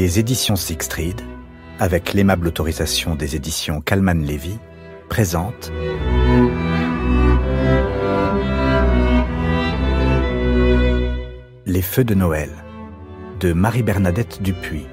Les éditions Sixtreed, avec l'aimable autorisation des éditions Kalman Levy, présentent Les Feux de Noël de Marie-Bernadette Dupuis,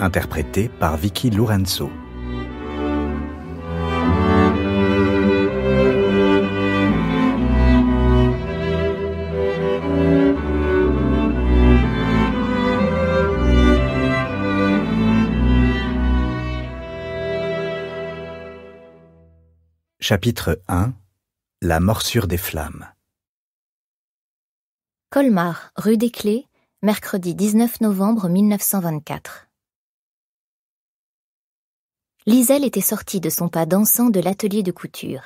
interprétée par Vicky Lorenzo Chapitre 1 La morsure des flammes Colmar, rue des Clés, mercredi 19 novembre 1924 Lisel était sortie de son pas dansant de l'atelier de couture.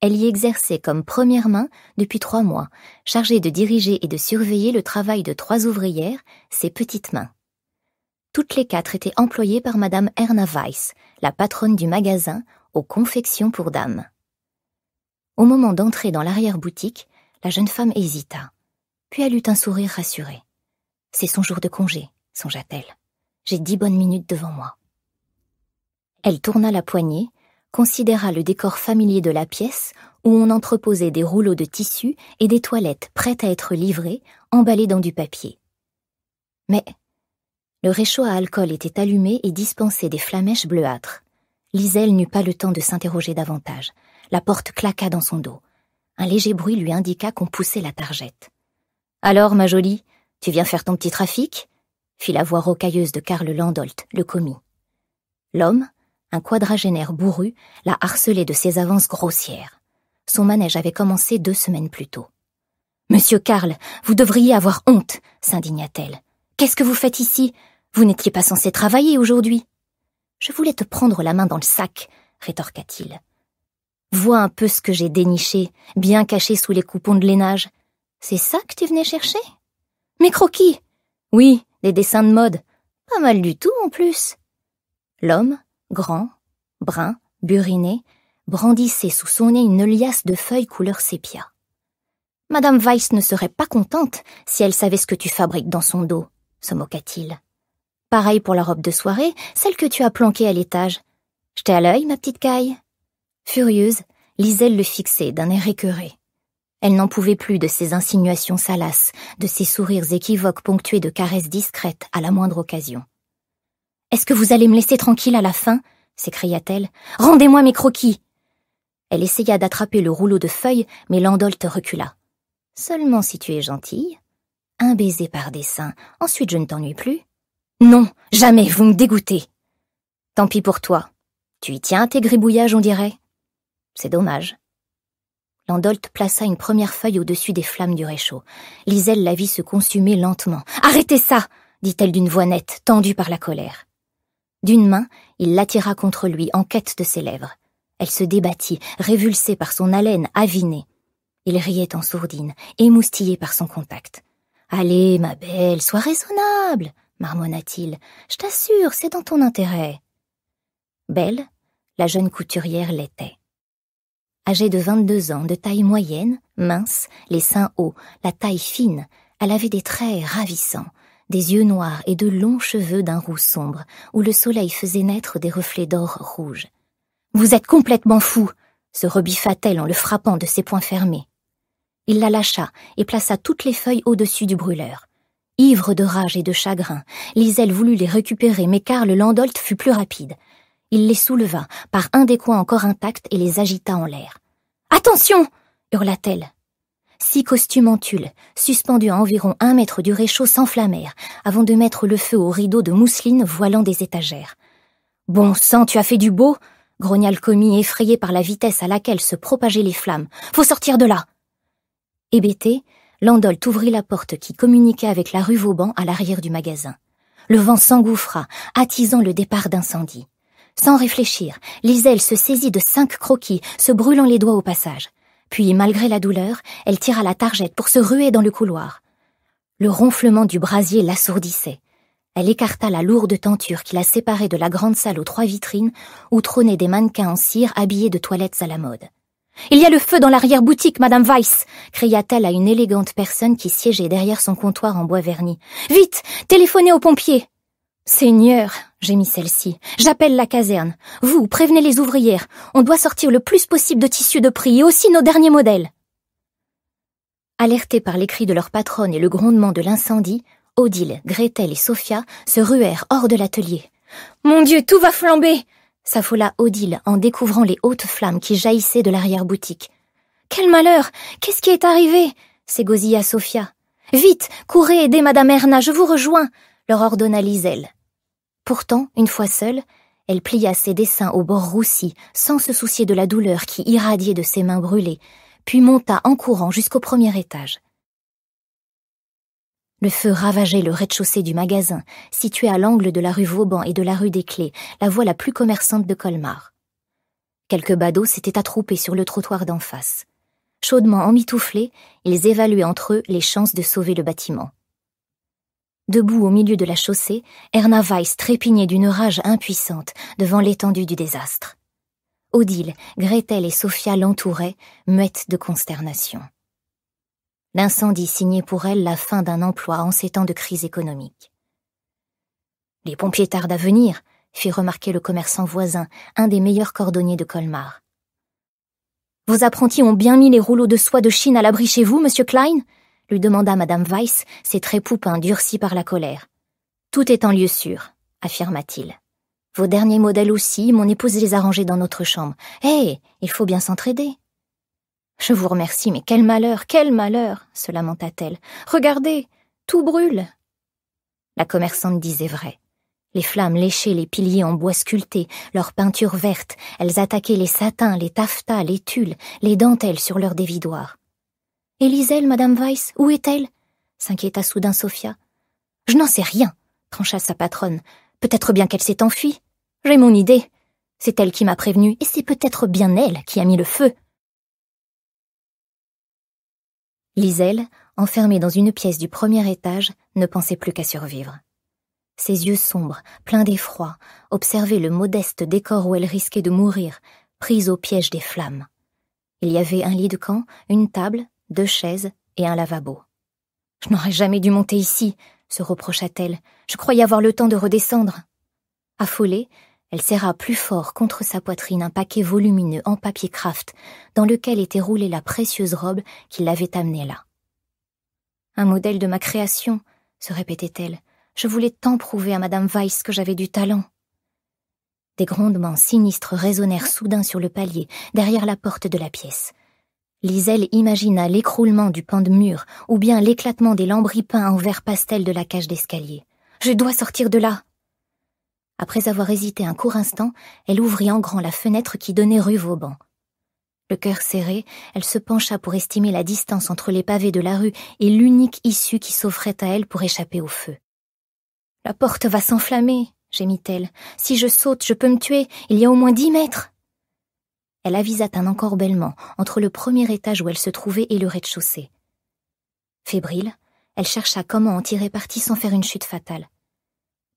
Elle y exerçait comme première main depuis trois mois, chargée de diriger et de surveiller le travail de trois ouvrières, ses petites mains. Toutes les quatre étaient employées par Madame Erna Weiss, la patronne du magasin, aux confections pour dames. Au moment d'entrer dans l'arrière-boutique, la jeune femme hésita. Puis elle eut un sourire rassuré. C'est son jour de congé, songea-t-elle. J'ai dix bonnes minutes devant moi. Elle tourna la poignée, considéra le décor familier de la pièce où on entreposait des rouleaux de tissu et des toilettes prêtes à être livrées, emballées dans du papier. Mais le réchaud à alcool était allumé et dispensait des flamèches bleuâtres. Lisel n'eut pas le temps de s'interroger davantage. La porte claqua dans son dos. Un léger bruit lui indiqua qu'on poussait la targette. Alors, ma jolie, tu viens faire ton petit trafic fit la voix rocailleuse de Karl Landolt, le commis. L'homme, un quadragénaire bourru, la harcelait de ses avances grossières. Son manège avait commencé deux semaines plus tôt. Monsieur Karl, vous devriez avoir honte, s'indigna-t-elle. Qu'est-ce que vous faites ici Vous n'étiez pas censé travailler aujourd'hui. Je voulais te prendre la main dans le sac, rétorqua-t-il. Vois un peu ce que j'ai déniché, bien caché sous les coupons de lainage. C'est ça que tu venais chercher Mes croquis Oui, des dessins de mode. Pas mal du tout en plus. L'homme, grand, brun, buriné, brandissait sous son nez une liasse de feuilles couleur sépia. Madame Weiss ne serait pas contente si elle savait ce que tu fabriques dans son dos, se moqua-t-il. Pareil pour la robe de soirée, celle que tu as planquée à l'étage. J'étais à l'œil, ma petite caille. Furieuse, Liselle le fixait d'un air écœuré. Elle n'en pouvait plus de ses insinuations salaces, de ses sourires équivoques ponctués de caresses discrètes à la moindre occasion. Est-ce que vous allez me laisser tranquille à la fin s'écria-t-elle. Rendez-moi mes croquis Elle essaya d'attraper le rouleau de feuilles, mais Landolte recula. Seulement si tu es gentille. Un baiser par dessin, ensuite je ne t'ennuie plus. Non, jamais, vous me dégoûtez. Tant pis pour toi. Tu y tiens, tes gribouillages, on dirait. C'est dommage. Landolt plaça une première feuille au-dessus des flammes du réchaud. Liselle la vit se consumer lentement. Arrêtez ça dit-elle d'une voix nette, tendue par la colère. D'une main, il l'attira contre lui, en quête de ses lèvres. Elle se débattit, révulsée par son haleine avinée. Il riait en sourdine, émoustillé par son contact. Allez, ma belle, sois raisonnable marmonna-t-il. Je t'assure, c'est dans ton intérêt. Belle, la jeune couturière l'était. Âgée de vingt-deux ans, de taille moyenne, mince, les seins hauts, la taille fine, elle avait des traits ravissants, des yeux noirs et de longs cheveux d'un roux sombre, où le soleil faisait naître des reflets d'or rouge. Vous êtes complètement fou se rebiffa-t-elle en le frappant de ses poings fermés. Il la lâcha et plaça toutes les feuilles au-dessus du brûleur. Ivre de rage et de chagrin, Liselle voulut les récupérer, mais Karl Landolt fut plus rapide. Il les souleva par un des coins encore intacts et les agita en l'air. Attention hurla-t-elle. Six costumes en tulle, suspendus à environ un mètre du réchaud, s'enflammèrent avant de mettre le feu aux rideaux de mousseline voilant des étagères. Bon sang, tu as fait du beau grogna le commis effrayé par la vitesse à laquelle se propageaient les flammes. Faut sortir de là Hébété, Landolt ouvrit la porte qui communiquait avec la rue Vauban à l'arrière du magasin. Le vent s'engouffra, attisant le départ d'incendie. Sans réfléchir, Liselle se saisit de cinq croquis, se brûlant les doigts au passage. Puis, malgré la douleur, elle tira la targette pour se ruer dans le couloir. Le ronflement du brasier l'assourdissait. Elle écarta la lourde tenture qui la séparait de la grande salle aux trois vitrines, où trônaient des mannequins en cire habillés de toilettes à la mode. Il y a le feu dans l'arrière-boutique, Madame Weiss cria-t-elle à une élégante personne qui siégeait derrière son comptoir en bois verni. Vite Téléphonez aux pompiers Seigneur gémit celle-ci. J'appelle la caserne. Vous, prévenez les ouvrières. On doit sortir le plus possible de tissus de prix et aussi nos derniers modèles. Alertés par les cris de leur patronne et le grondement de l'incendie, Odile, Gretel et Sophia se ruèrent hors de l'atelier. Mon Dieu, tout va flamber s'affola Odile en découvrant les hautes flammes qui jaillissaient de l'arrière-boutique. Quel malheur Qu'est-ce qui est arrivé s'égosilla Sophia. Vite, courez aider Madame Erna, je vous rejoins leur ordonna Liselle. Pourtant, une fois seule, elle plia ses dessins au bord roussi, sans se soucier de la douleur qui irradiait de ses mains brûlées, puis monta en courant jusqu'au premier étage. Le feu ravageait le rez-de-chaussée du magasin, situé à l'angle de la rue Vauban et de la rue des Clés, la voie la plus commerçante de Colmar. Quelques badauds s'étaient attroupés sur le trottoir d'en face. Chaudement emmitouflés, ils évaluaient entre eux les chances de sauver le bâtiment. Debout au milieu de la chaussée, Erna Weiss trépignait d'une rage impuissante devant l'étendue du désastre. Odile, Gretel et Sophia l'entouraient, muettes de consternation. L'incendie signait pour elle la fin d'un emploi en ces temps de crise économique. Les pompiers tardent à venir, fit remarquer le commerçant voisin, un des meilleurs cordonniers de Colmar. Vos apprentis ont bien mis les rouleaux de soie de Chine à l'abri chez vous, monsieur Klein lui demanda madame Weiss, ses traits poupins durcis par la colère. Tout est en lieu sûr, affirma-t-il. Vos derniers modèles aussi, mon épouse les a rangés dans notre chambre. Eh, il faut bien s'entraider. Je vous remercie, mais quel malheur, quel malheur se lamenta-t-elle. Regardez, tout brûle. La commerçante disait vrai. Les flammes léchaient les piliers en bois sculpté, leurs peintures vertes, elles attaquaient les satins, les taffetas, les tulles, les dentelles sur leurs dévidoirs. Élisèle, Madame Weiss, où est-elle s'inquiéta soudain Sophia. Je n'en sais rien, trancha sa patronne. Peut-être bien qu'elle s'est enfuie. J'ai mon idée. C'est elle qui m'a prévenue, et c'est peut-être bien elle qui a mis le feu. Lisel, enfermée dans une pièce du premier étage, ne pensait plus qu'à survivre. Ses yeux sombres, pleins d'effroi, observaient le modeste décor où elle risquait de mourir, prise au piège des flammes. Il y avait un lit de camp, une table, deux chaises et un lavabo. Je n'aurais jamais dû monter ici, se reprocha-t-elle. Je croyais avoir le temps de redescendre. Affolée, elle serra plus fort contre sa poitrine un paquet volumineux en papier kraft dans lequel était roulée la précieuse robe qui l'avait amenée là. Un modèle de ma création, se répétait-elle. Je voulais tant prouver à Madame Weiss que j'avais du talent. Des grondements sinistres résonnèrent soudain sur le palier, derrière la porte de la pièce. Liselle imagina l'écroulement du pan de mur ou bien l'éclatement des lambris peints en vert pastel de la cage d'escalier. Je dois sortir de là, après avoir hésité un court instant, elle ouvrit en grand la fenêtre qui donnait rue Vauban. Le cœur serré, elle se pencha pour estimer la distance entre les pavés de la rue et l'unique issue qui s'offrait à elle pour échapper au feu. La porte va s'enflammer, gémit-elle. Si je saute, je peux me tuer. Il y a au moins dix mètres. Elle avisa un encorbellement entre le premier étage où elle se trouvait et le rez-de-chaussée. Fébrile, elle chercha comment en tirer parti sans faire une chute fatale.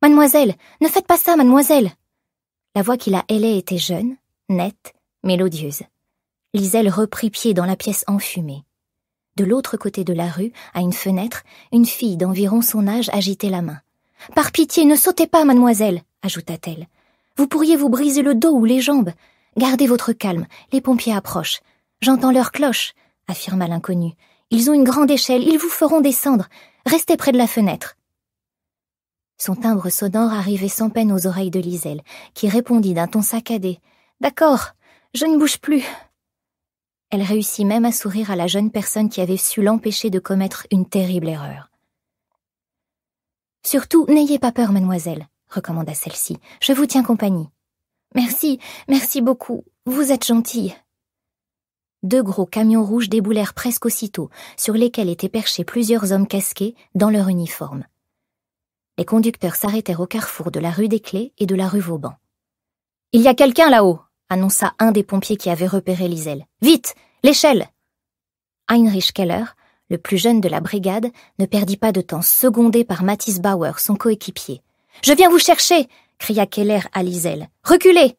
Mademoiselle, ne faites pas ça, mademoiselle. La voix qui la hélait était jeune, nette, mélodieuse. Liselle reprit pied dans la pièce enfumée. De l'autre côté de la rue, à une fenêtre, une fille d'environ son âge agitait la main. Par pitié, ne sautez pas, mademoiselle, ajouta-t-elle. Vous pourriez vous briser le dos ou les jambes. Gardez votre calme, les pompiers approchent. J'entends leur cloche, affirma l'inconnu. Ils ont une grande échelle, ils vous feront descendre. Restez près de la fenêtre. Son timbre sonore arrivait sans peine aux oreilles de Liselle, qui répondit d'un ton saccadé. D'accord, je ne bouge plus. Elle réussit même à sourire à la jeune personne qui avait su l'empêcher de commettre une terrible erreur. Surtout, n'ayez pas peur, mademoiselle, recommanda celle-ci. Je vous tiens compagnie. Merci, merci beaucoup. Vous êtes gentille. Deux gros camions rouges déboulèrent presque aussitôt, sur lesquels étaient perchés plusieurs hommes casqués dans leur uniforme les conducteurs s'arrêtèrent au carrefour de la rue des Clés et de la rue Vauban. Il y a quelqu'un là-haut, annonça un des pompiers qui avait repéré Liselle. Vite, l'échelle Heinrich Keller, le plus jeune de la brigade, ne perdit pas de temps, secondé par Mathis Bauer, son coéquipier. Je viens vous chercher cria Keller à Liselle. Reculez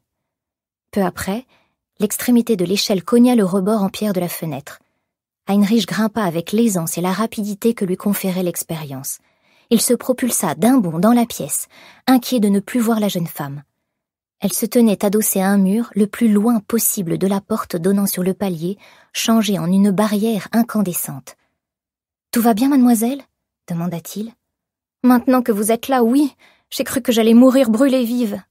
Peu après, l'extrémité de l'échelle cogna le rebord en pierre de la fenêtre. Heinrich grimpa avec l'aisance et la rapidité que lui conférait l'expérience. Il se propulsa d'un bond dans la pièce, inquiet de ne plus voir la jeune femme. Elle se tenait adossée à un mur, le plus loin possible de la porte donnant sur le palier, changée en une barrière incandescente. Tout va bien, mademoiselle demanda-t-il. Maintenant que vous êtes là, oui, j'ai cru que j'allais mourir brûlée vive.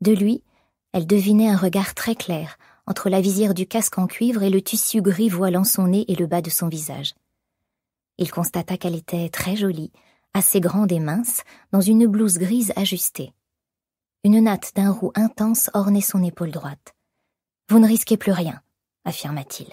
De lui, elle devinait un regard très clair, entre la visière du casque en cuivre et le tissu gris voilant son nez et le bas de son visage. Il constata qu'elle était très jolie, assez grande et mince, dans une blouse grise ajustée. Une natte d'un roux intense ornait son épaule droite. Vous ne risquez plus rien, affirma-t-il.